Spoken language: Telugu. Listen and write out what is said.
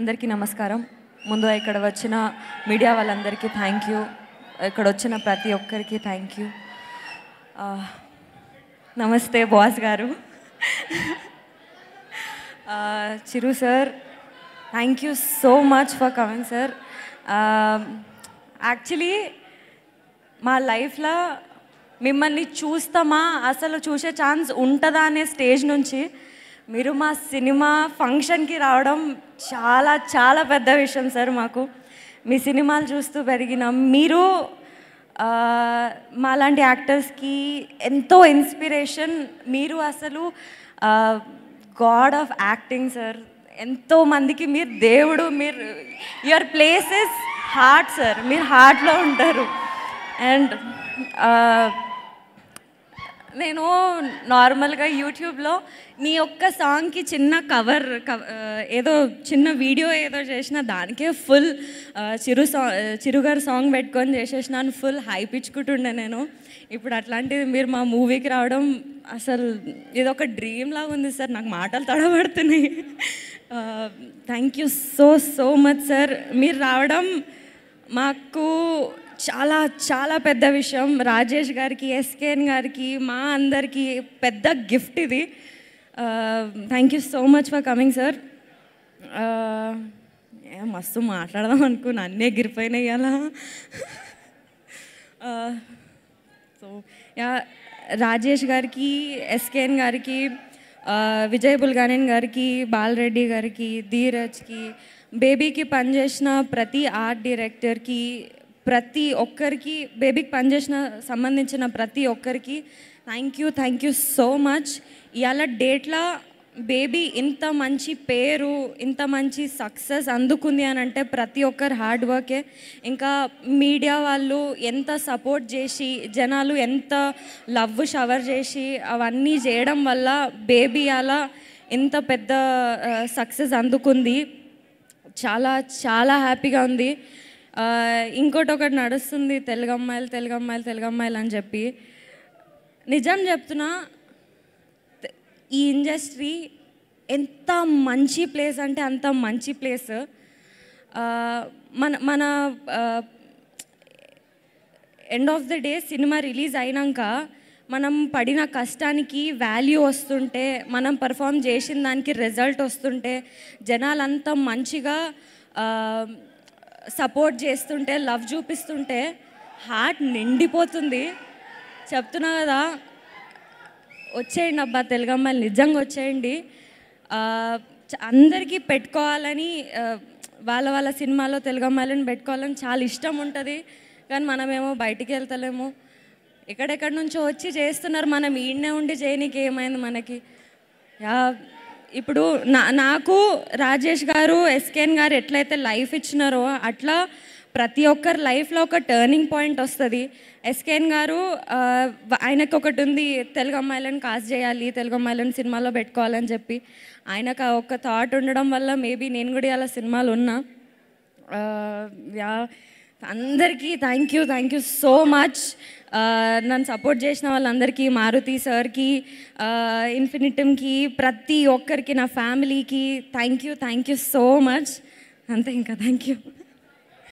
అందరికీ నమస్కారం ముందు ఇక్కడ వచ్చిన మీడియా వాళ్ళందరికీ థ్యాంక్ యూ ఇక్కడ వచ్చిన ప్రతి ఒక్కరికి థ్యాంక్ యూ నమస్తే బాస్ గారు Chiru sir thank you so much for coming sir actually మా లైఫ్లో మిమ్మల్ని చూస్తామా అసలు చూసే ఛాన్స్ ఉంటుందా అనే స్టేజ్ నుంచి మీరు మా సినిమా ఫంక్షన్కి రావడం చాలా చాలా పెద్ద విషయం సార్ మాకు మీ సినిమాలు చూస్తూ పెరిగినాం మీరు మాలాంటి యాక్టర్స్కి ఎంతో ఇన్స్పిరేషన్ మీరు అసలు గాడ్ ఆఫ్ యాక్టింగ్ సార్ ఎంతో మందికి మీరు దేవుడు మీరు యువర్ ప్లేసెస్ హార్ట్ సార్ మీరు హార్ట్లో ఉంటారు అండ్ నేను నార్మల్గా యూట్యూబ్లో నీ యొక్క సాంగ్కి చిన్న కవర్ ఏదో చిన్న వీడియో ఏదో చేసిన దానికే ఫుల్ చిరు సాంగ్ చిరుగారు సాంగ్ పెట్టుకొని చేసేసినాను ఫుల్ హైప్ ఇచ్చుకుంటుండే నేను ఇప్పుడు అట్లాంటిది మీరు మా మూవీకి రావడం అసలు ఇదొక డ్రీమ్ లాగా ఉంది సార్ నాకు మాటలు తడబడుతున్నాయి thank you so so much sir మీరు రావడం మాకు చాలా చాలా పెద్ద విషయం రాజేష్ గారికి ఎస్కేఎన్ గారికి మా అందరికీ పెద్ద గిఫ్ట్ ఇది thank you so much for coming sir మస్తు మాట్లాడదాం అనుకున్నా అన్నీ గిరిపోయినాయి అలా సో యా రాజేష్ గారికి ఎస్కేఎన్ గారికి విజయ్ బుల్గానేన్ గారికి బాలరెడ్డి గారికి ధీరజ్కి బేబీకి పనిచేసిన ప్రతి ఆర్ట్ డైరెక్టర్కి ప్రతి ఒక్కరికి బేబీకి పనిచేసిన సంబంధించిన ప్రతి ఒక్కరికి thank you thank you so much ఇవాళ డేట్లా బేబీ ఇంత మంచి పేరు ఇంత మంచి సక్సెస్ అందుకుంది అని అంటే ప్రతి ఒక్కరు హార్డ్ వర్కే ఇంకా మీడియా వాళ్ళు ఎంత సపోర్ట్ చేసి జనాలు ఎంత లవ్ షవర్ చేసి అవన్నీ చేయడం వల్ల బేబీ అలా ఇంత పెద్ద సక్సెస్ అందుకుంది చాలా చాలా హ్యాపీగా ఉంది ఇంకోటి ఒకటి నడుస్తుంది తెలుగు అమ్మాయిలు తెలుగు అమ్మాయిలు తెలుగు అమ్మాయిలు అని చెప్పి నిజం చెప్తున్నా ఈ ఇండస్ట్రీ ఎంత మంచి ప్లేస్ అంటే అంత మంచి ప్లేస్ మన మన end of the day cinema release అయినాక మనం పడిన కష్టానికి వాల్యూ వస్తుంటే మనం పర్ఫామ్ చేసిన దానికి రిజల్ట్ వస్తుంటే జనాలంతా మంచిగా సపోర్ట్ చేస్తుంటే లవ్ చూపిస్తుంటే హార్ట్ నిండిపోతుంది చెప్తున్నా కదా వచ్చేయండి అబ్బా తెలుగమ్మలు నిజంగా వచ్చేయండి అందరికీ పెట్టుకోవాలని వాళ్ళ వాళ్ళ సినిమాలో తెలుగమ్మాయిలను పెట్టుకోవాలని చాలా ఇష్టం ఉంటుంది కానీ మనమేమో బయటికి వెళ్తలేము ఎక్కడెక్కడి నుంచో వచ్చి చేస్తున్నారు మనం ఈడనే ఉండి చేయనికి ఏమైంది మనకి యా ఇప్పుడు నా నాకు రాజేష్ గారు ఎస్కేన్ గారు ఎట్లయితే లైఫ్ ఇచ్చినారో అట్లా ప్రతి ఒక్కరి లైఫ్లో ఒక టర్నింగ్ పాయింట్ వస్తుంది ఎస్కేన్ గారు ఆయనకు ఒకటి ఉంది తెలుగు అమ్మాయిలను కాస్ట్ చేయాలి తెలుగు అమ్మాయిలను సినిమాలో పెట్టుకోవాలని చెప్పి ఆయనకు ఒక థాట్ ఉండడం వల్ల మేబీ నేను కూడా అలా సినిమాలు ఉన్నా యా అందరికీ thank you thank you so much నన్ను సపోర్ట్ చేసిన వాళ్ళందరికీ మారుతి సార్కి uh, ఇన్ఫినిటమ్కి ప్రతి ఒక్కరికి నా ఫ్యామిలీకి thank you thank you so much అంతే ఇంకా థ్యాంక్ యూ